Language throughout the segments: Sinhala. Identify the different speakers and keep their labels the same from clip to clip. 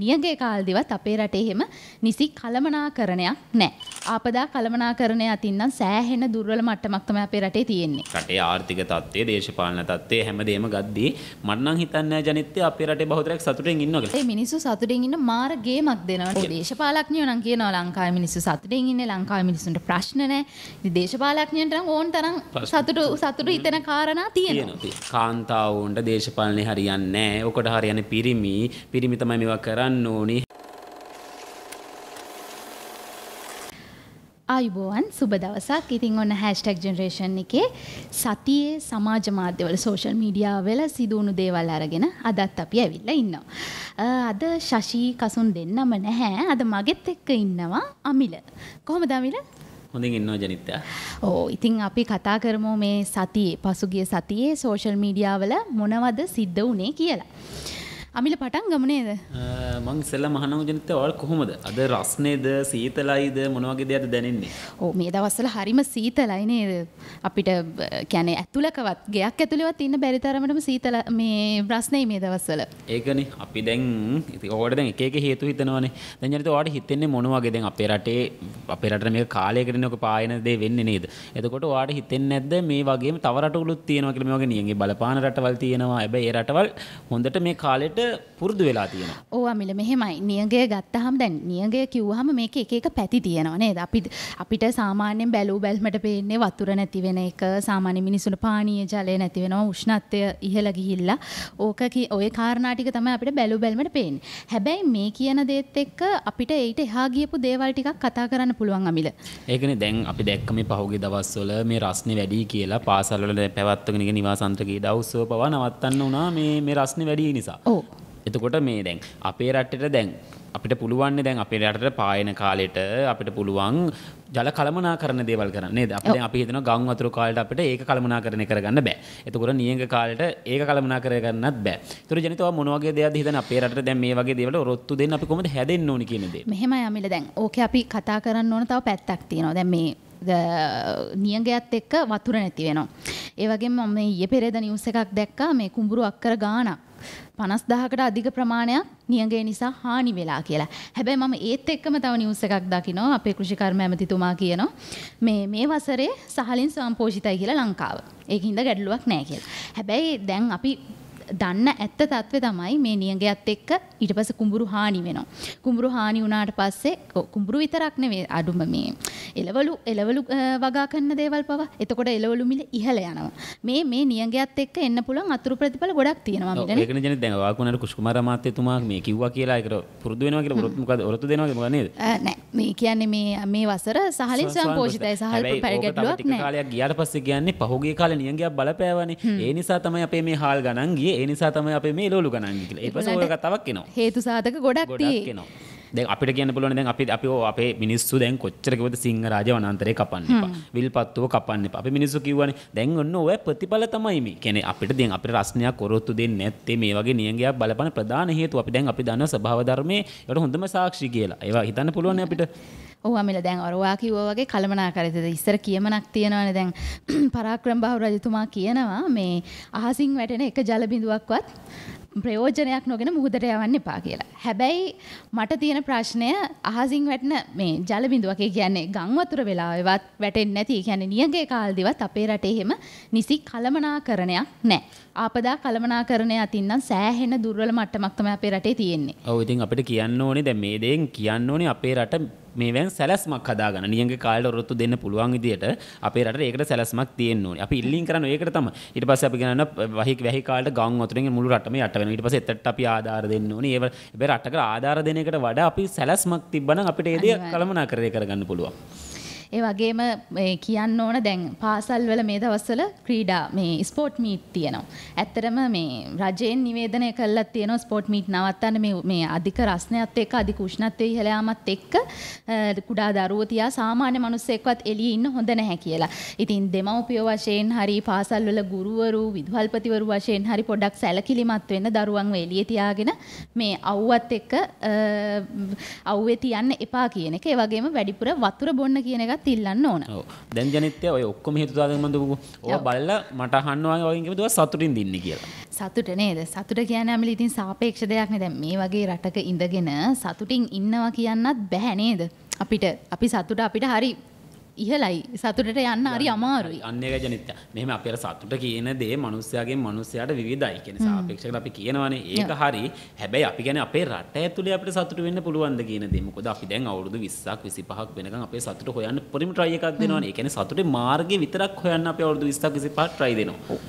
Speaker 1: නියගේ කාල්දිවත් අපේ රටේහෙම නිසි කළමනාකරණයක් නෑ. ආපදා කළමනාකරණය අතින්නම් සෑහෙන දුර්වල මට්ටමක් තමයි අපේ රටේ තියෙන්නේ.
Speaker 2: රටේ ආර්ථික තත්ත්වය, දේශපාලන තත්ත්වය හැමදේම ගද්දී මම නම් හිතන්නේ ජනිතය අපේ රටේ බහුතරයක් සතුටින් ඉන්නවා කියලා. ඒ
Speaker 1: මිනිස්සු සතුටින් ඉන්න මාර ගේමක් දෙනවා. දේශපාලඥයෝ නම් කියනවා ලංකාවේ මිනිස්සු සතුටින් ඉන්නේ ලංකාවේ මිනිස්සුන්ට ප්‍රශ්න නෑ. ඉතින් දේශපාලඥයන්ට නම් ඕන තරම් සතුට සතුට හිතෙන කාරණා තියෙනවා.
Speaker 2: කාන්තාවුන්ට දේශපාලනේ හරියන්නේ නෑ. ඔකට හරියන්නේ පිරිමි. පිරිමි තමයි මේවා කරන්නේ. කරන්න ඕනි.
Speaker 1: ආයුබෝවන් සුබ දවසක් ඉතින් ඔන්න හැෂ්ටක් ජනරේෂන් එකේ සතියේ සමාජ මාධ්‍යවල සෝෂල් මීඩියා වල සිදුවුණු දේවල් අරගෙන අදත් අපි ඇවිල්ලා ඉන්නවා. අද ශශී කසුන් දෙන්නම නැහැ. අද මගෙත් එක්ක ඉන්නවා අමිල. කොහොමද අමිල?
Speaker 2: හොඳින් ඉන්නවා ජනිත්තා.
Speaker 1: ඕ ඉතින් අපි කතා කරමු මේ සතියේ පසුගිය සතියේ සෝෂල් මීඩියා වල මොනවද සිද්ධ වුණේ කියලා. අමිල පටන් ගමනේද
Speaker 2: මං සෙල්ල මහනෝජනත වල් කොහොමද අද රස්නේද සීතලයිද මොනවගේ දෙයක්ද දැනෙන්නේ ඕ
Speaker 1: මේ දවස්සල හරිම සීතලයි නේද අපිට කැනේ ඇතුළකවත් ගෙයක් ඇතුළෙවත් ඉන්න බැරි තරමටම සීතල මේ ප්‍රශ්නේ මේ දවස්වල
Speaker 2: ඒකනේ අපි දැන් ඕකට දැන් එක එක හේතු හිතනවානේ දැන් ජනිත ඔයාලට හිතෙන්නේ මොන වගේ දැන් අපේ රටේ අපේ රටේ මේක කාලයකට නේ ඔක පායන දේ වෙන්නේ නේද එතකොට ඔයාලට හිතෙන්නේ නැද්ද මේ වගේම තව රටවලුත් තියෙනවා කියලා මේ වගේ නියඟේ බලපාන රටවල් තියෙනවා හැබැයි ඒ රටවල් හොඳට මේ කාලෙට පුරුදු වෙලා තියෙනවා.
Speaker 1: ඔව් අමිල මෙහෙමයි. නියඟය ගත්තාම දැන් නියඟය කිව්වහම මේක එක එක පැති තියෙනවා නේද? අපි අපිට සාමාන්‍යයෙන් බැලූ බැල්මට පේන්නේ වතුර නැති වෙන එක, සාමාන්‍ය මිනිසුන්ට පානීය ජලය නැති වෙනවා, උෂ්ණත්වය ඉහළ ගිහිල්ලා. ඕක ඔය කාරණා ටික තමයි අපිට බැලූ බැල්මට පේන්නේ. හැබැයි මේ කියන දේත් එක්ක අපිට ඊට එහා ගියපු දේවල් ටිකක් කතා කරන්න පුළුවන් අමිල.
Speaker 2: ඒකනේ දැන් අපි දැක්ක මේ පහුගිය දවස්වල මේ රස්නේ වැඩි කියලා පාසල්වල පැවැත්වගෙන නිවාසන්ත්‍රකයේ දවස්ව පවා නවත්තන්න වුණා මේ මේ රස්නේ වැඩි නිසා. එතකොට මේ දැන් අපේ රටට දැන් අපිට පුළුවන් දැන් අපේ රටට පායන කාලෙට අපිට පුළුවන් ජල කළමනා කරන දේවල් කරන්න නේද අපිට අපි හිතන ගම් වතුර කාලට අපිට ඒක කළමනා කරන කරගන්න බෑ. එතකොට නියඟ කාලෙට ඒක කළමනා කරගන්නත් බෑ. ඒතර ජනිතව මොන වගේ දේවල්ද හිතන අපේ රටට දැන් මේ වගේ දේවල් රොත්තු දෙන්න අපි කොහොමද හැදෙන්න ඕනි කියන දේ.
Speaker 1: මෙහෙමයි අමිල දැන් ඕකේ අපි කතා කරන්න ඕන තව පැත්තක් තියෙනවා. දැන් මේ නියගයක්ත් එක්ක වතුර නැති වෙනවා. ඒවගේ මම ඊය පෙරේද නිවස එකක් දැක්කා මේ කුඹුරු අක්කර ගානක් පනස්දාහකට අධික ප්‍රමාණයක් නියගේ නිසා හානි වෙලා කියලා. හැබැයි මම ඒත් එක්කම තව නිවස් එකක් දකිනවා අපේ කෘෂිකර්ම ඇමතිතුමා කියනවා මේ මේ වසරේ සහලින් සම්පෝෂිතයි කියලා ලංකාව. ඒක හින්දා ගැටලුවක් නැහැ කියලා. හැබැයි දැන් අපි දන්න ඇත්ත තත්ත්වය තමයි මේ නියඟයත් එක්ක ඊට පස්සේ කුඹුරු හානි වෙනවා. කුඹුරු හානි වුණාට පස්සේ කුඹුරු විතරක් නෙවෙයි අඩුම මේ එලවලු එලවලු වගා කරන දේවල් පවා. එතකොට එලවලු මිල ඉහළ යනවා. මේ මේ නියඟයත් එක්ක එන්න පුළුවන් අතුරු ප්‍රතිඵල ගොඩක් තියෙනවා මිලනේ.
Speaker 2: ඒකනේ ජනේ දැන් වාකුණාර කුෂ්කුමාර මාත්‍යතුමා මේ කිව්වා කියලා ඒකට පුරුදු වෙනවා කියලා වරොත් මොකද වරොත් දෙනවා කියලා නේද?
Speaker 1: නෑ මේ කියන්නේ මේ මේ වසර සහලින් සම්පෝෂිතයි සහල් පැරගැටලුවක් නෑ.
Speaker 2: කාලයක් ගියාට පස්සේ කියන්නේ පහුගිය කාලේ නියඟයක් බලපෑවනේ. ඒ නිසා තමයි අපේ මේ හාල් ගණන් ගියේ. ගිය එනිසා තම අප මේ ලෝලු ගණන්ගිල ඒ පස ඔය කතාවක් කෙනවා
Speaker 1: හේතු සාතක ගොඩක්
Speaker 2: තියෙනවා දැන් අපිට කියන්න පුළුවන් දැන් අපි අපි අපේ මිනිස්සු දැන් කොච්චර කිව්වද සිංහ රාජ වනාන්තරේ කපන්න එපා. විල්පත්තුව කපන්න එපා. අපි මිනිස්සු කිව්වනේ දැන් ඔන්න ඔය ප්‍රතිඵල තමයි මේ. කියන්නේ අපිට දැන් අපේ රස්නයක් ඔරොත්තු දෙන්නේ නැත්තේ මේ වගේ නියඟයක් බලපන ප්‍රධාන හේතුව අපි දැන් අපි දන්න ස්වභාව ධර්මයේ ඒකට හොඳම සාක්ෂි කියලා. ඒවා හිතන්න පුළුවන් අපිට.
Speaker 1: ඔහ අමිල දැන් අරවා කිව්වා වගේ කලමනාකාරීද ඉස්සර කියමනක් තියෙනවානේ දැන් පරාක්‍රම බහු රජතුමා කියනවා මේ අහසින් වැටෙන එක ජල බිඳුවක්වත් ප්‍රයෝජනයක් නොගෙන මුහුදට යවන්න එපා කියලා. හැබැයි මට තියෙන ප්‍රශ්නය අහසින් වැටෙන මේ ජල බිඳුවකේ කියන්නේ ගම් වතුර වෙලාවෙවත් වැටෙන්නේ නැති. ඒ කියන්නේ නියඟේ කාලෙදිවත් අපේ රටේ එහෙම නිසි කලමනාකරණයක් නැහැ. ආපදා කලමනාකරණය අතින් නම් සෑහෙන දුර්වල මට්ටමක් තමයි අපේ රටේ තියෙන්නේ.
Speaker 2: ඔව් ඉතින් අපිට කියන්න ඕනේ දැන් මේ දේෙන් කියන්න ඕනේ අපේ රට මේවැන් සැලස්මක් හදාගන්න නියගේ කාලට ඔරොත්තු දෙන්න පුළුවන් විදියට අපේ රට ඒකට සැලස්මක් තියෙන්න ඕනේ. අපි ඉල්ලින් කරන ඒකට තමයි. ඊට පස්සේ අපි ගන්න වහි වැහි කාලට ගම් වතුරෙන් මුළු රටම යට වෙනවා. ඊට පස්සේ එතට අපි ආධාර දෙන්න ඕනේ. ඒ හැබැයි රටකට ආධාර දෙන එකට වඩා අපි සැලස්මක් තිබ්බනම් අපිට ඒ දේ කළමනාකරණය කරගන්න පුළුවන්.
Speaker 1: ඒ වගේම කියන්න ඕන දැන් පාසල් වල මේ දවස්වල ක්‍රීඩා මේ ස්පෝට් මීට් තියෙනවා. ඇත්තටම මේ රජයෙන් නිවේදනය කළා තියෙනවා ස්පෝට් මීට් නවත්තන්න මේ මේ අධික රස්නයත් එක්ක අධික උෂ්ණත්වයේ ඉහළ යාමත් එක්ක කුඩා දරුවෝ තියා සාමාන්‍ය මිනිස්සෙක්වත් එළියේ ඉන්න හොඳ නැහැ කියලා. ඉතින් දෙමව්පියෝ වශයෙන් හරි පාසල් වල ගුරුවරු විදුහල්පතිවරු වශයෙන් හරි පොඩක් සැලකිලිමත් වෙන්න දරුවන්ව එළියේ තියාගෙන මේ අවුවත් එක්ක අවුවේ තියන්න එපා කියන එක. ඒ වගේම වැඩිපුර වතුර බොන්න කියන එකත් ඒකත් ඉල්ලන්න
Speaker 2: ඕන දැන් ජනතය ඔය ඔක්කොම හිතුදාදමඳපු ඕ බල්ල මට හන්නවා වගේ දුව සතුටින් දෙන්න කියලා
Speaker 1: සතුට නේද සතුට කියන ඇමලි ඉතින් සාපේක්ෂ දෙයක්න දැන් මේ වගේ රටක ඉඳගෙන සතුටින් ඉන්නවා කියන්නත් බැහැනේද අපිට අපි සතුට අපිට හරි ඉහලයි සතුටට යන්න අරි අමාරුයි
Speaker 2: අන්න එක ජනිත මෙහම අපේ සතුට කියන දේ මනුස්සයාගේ මනුස්සයාට විධයි කියෙන සාපේක්ෂක අපි කියනවන ඒක හරි හැබැයි අපි ගැන අපේ රට ඇතුලේ අපට සතුට වෙන්න පුළුවන්ද කියන දෙමකොද අපි දැන් අවුරුදු විස්සක් විසි පහක් වෙනක අපේ සතුට හොයන්න පොරිම ට්‍රයකක් දෙනවා එකන සතුට මාර්ග විතරක් හොයන්න අප අවුදු විස්සක් විසි පහ ට්‍රයි දෙනවා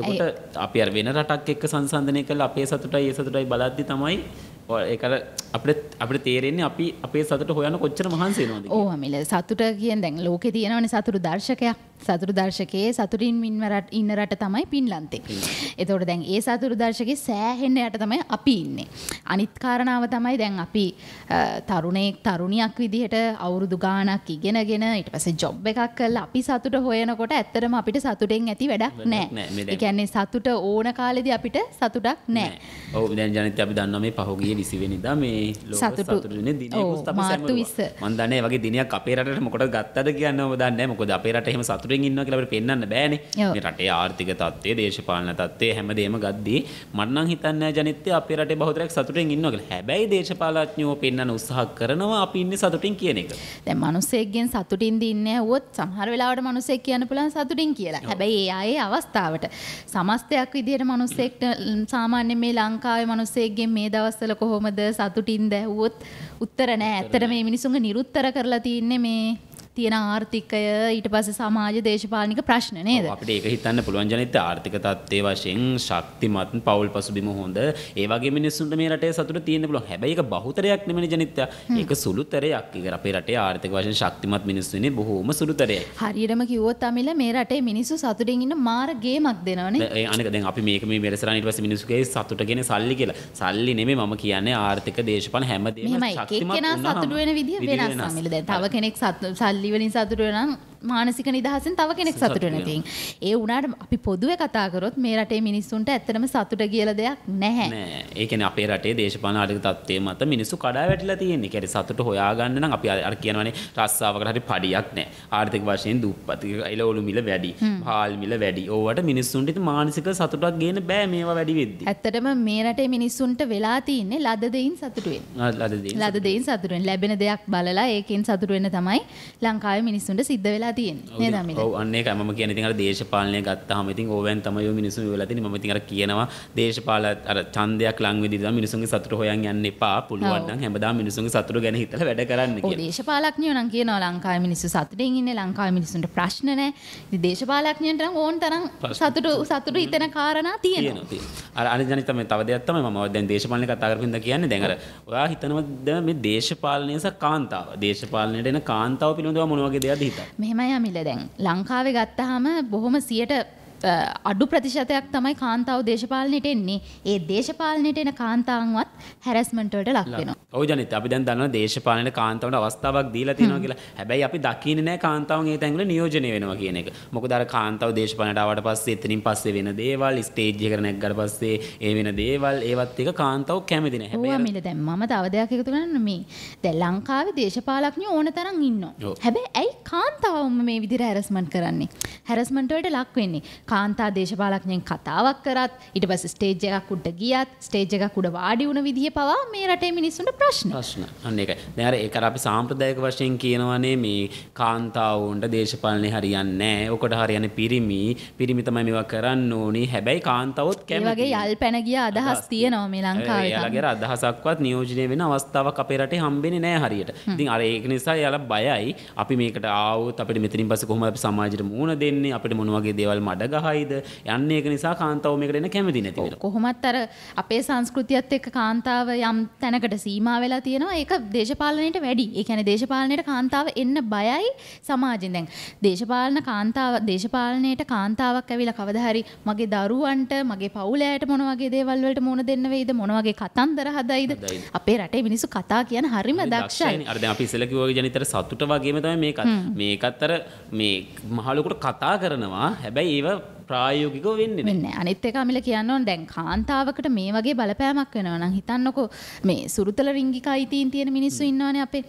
Speaker 2: දකොට අපි වෙන රටක් එක් සංසන්ධනය කළ අපේ සතුටයි ඒ සතුටයි බලද්දි තමයි ඒකර අපට අපට තේරෙන්නේ අපි අපේ සතුට හොයන කොච්චර මහන්සේනවාද
Speaker 1: ඕහමිල සතුට කියෙන් දැන් ලෝක තියෙනවන සතුරු දර්ශකයක් සතුරු දර්ශකයේ සතුරින් මින්වරට ඉන්න රට තමයි පින්ලන්තේ. එතකොට දැන් ඒ සතුරු දර්ශකයේ සෑහෙන්න යට තමයි අපි ඉන්නේ. අනිත් කාරණාව තමයි දැන් අපි තරුණයෙක් තරුණියක් විදිහට අවුරුදු ගාණක් ඉගෙනගෙන ඊට පස්සේ ජොබ් එකක් කරලා අපි සතුට හොයනකොට ඇත්තටම අපිට සතුටෙන් ඇති වැඩක් නෑ. ඒ කියන්නේ සතුට ඕන කාලෙදී අපිට සතුටක් නෑ.
Speaker 2: ඔව් දැන් ජනිත් අපි දන්නවා මේ පහුගිය විසිවෙනිදා මේ සතුටන දින මාතු විස මන්දන වගේ දිනයක් අපේරට මොකට ගත්තද කියන්න දන්න මොකද අපේරට එහම සතුරින් ඉන්න කලට පෙන්න්න බෑන රටේ ආර්ථික තත්වය දේශපාලන තත්වය හැමදේම ගත්දී මන්නන් හිතන්න ජනත අපේරට බහතරක් සතුරෙන් ඉන්නකල හැබැයි දේශපාලඥෝ පෙන්න්න උත්සාහ කරනවා අපි ඉන්න සතුටින් කියන එක
Speaker 1: දැ මනුසේගෙන් සතුටින් දින්න ඇවොත් සහර වෙලාට මනුසේ කියන්න පුලන් සතුටින් කියලා හැබැයි ඒ අයේ අවස්ථාවට සමස්තයක් විදියට මනුස්සෙක්ට සාමාන්‍ය මේ ලංකාවේ මනුස්සේක්ගෙන් මේ දවස්සල කොහොමද සතුටින් දැහුවොත් උත්තර නෑ ඇත්තට මේ මිනිසුන්ගේ නිරුත්තර කරලා තියන්නේ මේ තියෙන ආර්ථිකය ඊට පස්සේ සමාජ දේශපාලනික ප්‍රශ්න නේද? අපිට
Speaker 2: ඒක හිතන්න පුළුවන් ජනිත ආර්ථික තත්ත්වයේ වශයෙන් ශක්තිමත් පවුල් පසුබිම හොඳ ඒ වගේ මිනිස්සුන්ට මේ රටේ සතුට තියෙන්න පුළුවන්. හැබැයි ඒක බහුතරයක් නෙමෙයි ජනිත. ඒක සුළුතරයක්. ඒක අපේ රටේ ආර්ථික වශයෙන් ශක්තිමත් මිනිස්සු ඉන්නේ බොහෝම සුළුතරයයි.
Speaker 1: හරියටම කිව්වොත් අමිල මේ රටේ මිනිස්සු සතුටින් ඉන්න මාර ගේමක් දෙනවනේ.
Speaker 2: ඒ අනික දැන් අපි මේක මේ වැඩසටහන ඊට පස්සේ මිනිස්සුගේ සතුට ගැන සල්ලි කියලා. සල්ලි නෙමෙයි මම කියන්නේ ආර්ථික දේශපාලන හැමදේම ශක්තිමත් වෙනවා. සතුට වෙන විදිය වෙනස්. අමිල දැන්
Speaker 1: තව කෙනෙක් සල්ලි සල්ලි වලින් සතුටු වෙනනම් මානසික නිදහසෙන් තව කෙනෙක් සතුට නැතින් ඒ වුණාට අපි පොදුවේ කතාකරොත් මේ රටේ මිනිස්සුන්ට ඇත්තටම සතුට කියල දෙයක් නැහැ
Speaker 2: ඒකන අපේ රටේ දේශපාන අඩික තත්වය මත මිනිස්සු කඩා වැටලා තියෙන්නේ කැරි සතුට හොයාගන්න නම් අපි අර කියනවනේ රස්සාාවකට හරි පඩියක් නෑ ආර්ථික වශයෙන් දුප්පති එලවලු මිල වැඩි හාල් මිල වැඩි ඕවට මිනිස්සුන්ට මානසික සතුටක් ගේන බෑ මේවා වැඩි වෙද්දි.
Speaker 1: ඇත්තටම මේ රටේ මිනිස්සුන්ට වෙලා තියෙන්නේ ලද දෙයින් සතුටුවෙන්. ලද දෙයින් සතුටුවෙන් ලැබෙන දෙයක් බලලා ඒකෙන් සතුටු වෙන්න තමයි ලංකාවේ මිනිස්සුන්ට සිද්ධ වෙලා වෙලා තියෙන්නේ නේද අමිල? ඔව්
Speaker 2: අන්න ඒකයි මම කියන්නේ. ඉතින් අර දේශපාලනය ගත්තාම ඉතින් ඕවෙන් තමයි ඔය මිනිස්සු වෙලා තියෙන්නේ. මම ඉතින් අර කියනවා දේශපාල අර ඡන්දයක් ලං වෙදී ඉඳලා මිනිස්සුන්ගේ සතුට හොයන් යන්න එපා. පුළුවන් නම් හැමදාම මිනිස්සුන්ගේ සතුට ගැන හිතලා වැඩ කරන්න කියලා. ඔව්
Speaker 1: දේශපාලඥයෝ නම් කියනවා ලංකාවේ මිනිස්සු සතුටින් ඉන්නේ. ලංකාවේ මිනිස්සුන්ට ප්‍රශ්න නැහැ. ඉතින් දේශපාලඥයන්ට නම් ඕන තරම් සතුට සතුට හිතෙන කාරණා
Speaker 2: තියෙනවා. අර අනිත් දැනි තමයි තව දෙයක් තමයි මම දැන් දේශපාලනේ කතා කරපු හින්දා කියන්නේ දැන් අර ඔයා හිතනවද මේ දේශපාලනය සහ කාන්තාව දේශපාලනයට එන කාන්තාව පිළිබඳව මොන වගේ දෙයක්ද හිතන්නේ? මෙහෙම
Speaker 1: තමයි අමිල දැන් ලංකාවේ ගත්තාම බොහොම 100ට අඩු ප්‍රතිශතයක් තමයි කාන්තාව දේශපාලනයට එන්නේ ඒ දේශපාලනයට එන කාන්තාවන්වත් හැරස්මටට ලක්වෙන
Speaker 2: ඕජනත අපි දැන් දන්න දේශපාලන කාන්තාවට අවස්ථාවක් දීලා තියෙනවා කියලා හැබැයි අපි දකින නෑ කාන්තාවන් ඒ තැන්ල නියෝජනය වෙනවා කියන එක මොක දර කාන්තාව දේශපාලනටාවට පස්සේ එතනින් පස්සේ වෙන දේවල් ස්ටේජ්ජ කරනක් ගට පස්සේ ඒ වෙන දේවල් ඒවත් එක කාන්තාව කැමතින
Speaker 1: මිල දැම් ම තවදයක් එක තුළන්න මේ දැ ලංකාව දේශපාලක්ඥ ඕන තරන් ඉන්න හැබැ ඇයි කාන්තාවම මේ විදිර හැරස්මන් කරන්නේ හැරස්මන්ටට ලක් වෙන්නේ කාන්තා දේශපාලඥයෙන් කතාවක් කරත් ඊට පස්සේ ස්ටේජ් එකක් උඩ ගියත් ස්ටේජ් එකක් උඩ වාඩි වුණ විදිහ පවා මේ රටේ මිනිස්සුන්ට ප්‍රශ්න.
Speaker 2: ප්‍රශ්න. අන්න ඒකයි. දැන් අර ඒක අපි සාම්ප්‍රදායික වශයෙන් කියනවානේ මේ කාන්තාවුන්ට දේශපාලනේ හරියන්නේ නැහැ. ඔකට හරියන්නේ පිරිමි. පිරිමි තමයි මේවා කරන්න ඕනි. හැබැයි කාන්තාවොත් කැමති. වගේ
Speaker 1: යල් පැන ගිය අදහස් තියෙනවා මේ ලංකාවේ. එයාලගේ
Speaker 2: අදහසක්වත් නියෝජනය වෙන අවස්ථාවක් අපේ රටේ හම්බෙන්නේ නැහැ හරියට. ඉතින් අර ඒක නිසා එයාලා බයයි. අපි මේකට ආවොත් අපිට මෙතනින් පස්සේ කොහොමද අපි සමාජයට මුහුණ දෙන්නේ? අපිට මොන වගේ දේවල් මඩ ගහයිද යන්න ඒක නිසා කාන්තාව මේකට එන්න කැමති නැති වෙනවා.
Speaker 1: කොහොමත් අර අපේ සංස්කෘතියත් එක්ක කාන්තාව යම් තැනකට සීමා වෙලා තියෙනවා. ඒක දේශපාලනයට වැඩි. ඒ කියන්නේ දේශපාලනයට කාන්තාව එන්න බයයි සමාජෙන්. දැන් දේශපාලන කාන්තාව දේශපාලනයට කාන්තාවක් ඇවිල්ලා කවදා හරි මගේ දරුවන්ට මගේ පවුලයට මොන වගේ දේවල් වලට මුණ දෙන්න වෙයිද මොන වගේ කතන්දර හදයිද අපේ රටේ මිනිස්සු කතා කියන හරිම දක්ෂයි. අර දැන්
Speaker 2: අපි ඉස්සෙල්ලා කිව්වා ජනිතර සතුට වගේම තමයි මේකත්. මේකත් අර මේ මහලොකට කතා කරනවා. හැබැයි ඒව ප්‍රායෝගික වෙන්නේ වෙන්න
Speaker 1: අනිත් එක අමිල කියන්න ඕන දැන් කාන්තාවකට මේ වගේ බලපෑමක් වෙනවා නම් හිතන්නකෝ මේ සුරුතල රිංගික අයිතීන් තියෙන මිනිස්සු ඉන්නවනේ අපේ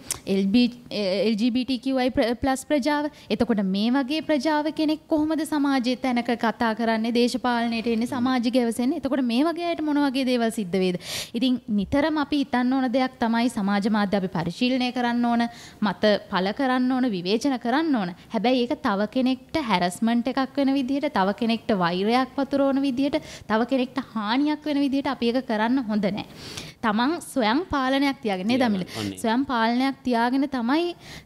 Speaker 1: LGBTQI+ ප්‍රජාව. එතකොට මේ වගේ ප්‍රජාව කෙනෙක් කොහොමද සමාජයේ තැනක කතා කරන්නේ දේශපාලනයට එන්නේ සමාජ ගැවසෙන්නේ. එතකොට මේ වගේ අයට මොන වගේ දේවල් සිද්ධ වේද? ඉතින් නිතරම අපි හිතන්න ඕන දෙයක් තමයි සමාජ මාධ්‍ය අපි පරිශීලනය කරන්න ඕන, මත පළ කරන්න ඕන, විවේචන කරන්න ඕන. හැබැයි ඒක තව කෙනෙක්ට හැරස්මන්ට් එකක් වෙන විදිහට තව කෙනෙක් කෙනෙක්ට වෛරයක් පතුරවන විදිහට තව කෙනෙක්ට හානියක් වෙන විදිහට අපි ඒක කරන්න හොඳ නැහැ. තමන් ස්වයං පාලනයක් තියාගෙන නේද මිල? ස්වයං පාලනයක් තියාගෙන තමයි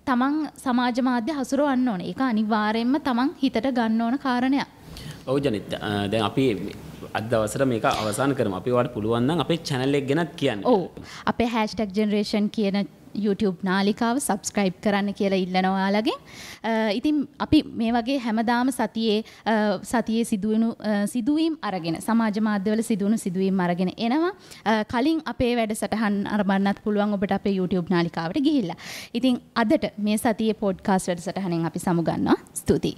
Speaker 1: තමන් සමාජ මාධ්‍ය හසුරවන්න ඕනේ. ඒක අනිවාර්යයෙන්ම තමන් හිතට ගන්න ඕන කාරණයක්.
Speaker 2: ඔව් ජනිත් දැන් අපි අද දවසට මේක අවසන් කරමු. අපි වාට පුළුවන් නම් අපේ channel එක ගැනත් කියන්න.
Speaker 1: ඔව්. අපේ hashtag generation කියන YouTube නාලිකාව සබස්ක්‍රයිබ් කරන්න කියලා ඉල්ලනවාලගේ. ඉතින් අපි මේ වගේ හැමදාම සතියේ සතියේ සිදුවනු සිදුවීම් අරගෙන සමාජ මාධ්‍යවල සිදුවුණු සිදුවීම් අරගෙන එනවා. කලින් අපේ වැඩසටහන් අරබන්නත් පුළුවන් ඔබට අපේ YouTube නාලිකාවට ගිහිල්ලා. ඉතින් අදට මේ සතියේ පොඩ්කාස්ට් වැඩසටහනෙන් අපි සමුගන්නවා. ස්තුතියි.